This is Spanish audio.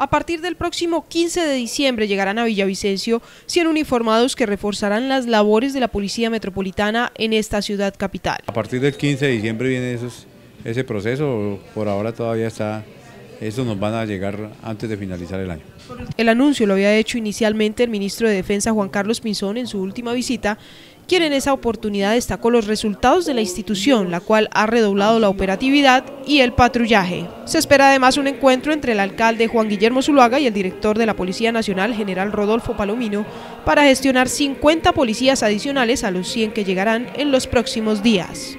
A partir del próximo 15 de diciembre llegarán a Villavicencio 100 uniformados que reforzarán las labores de la Policía Metropolitana en esta ciudad capital. A partir del 15 de diciembre viene ese proceso, por ahora todavía está eso nos van a llegar antes de finalizar el año. El anuncio lo había hecho inicialmente el ministro de Defensa Juan Carlos Pinzón en su última visita, quien en esa oportunidad destacó los resultados de la institución, la cual ha redoblado la operatividad y el patrullaje. Se espera además un encuentro entre el alcalde Juan Guillermo Zuluaga y el director de la Policía Nacional, general Rodolfo Palomino, para gestionar 50 policías adicionales a los 100 que llegarán en los próximos días.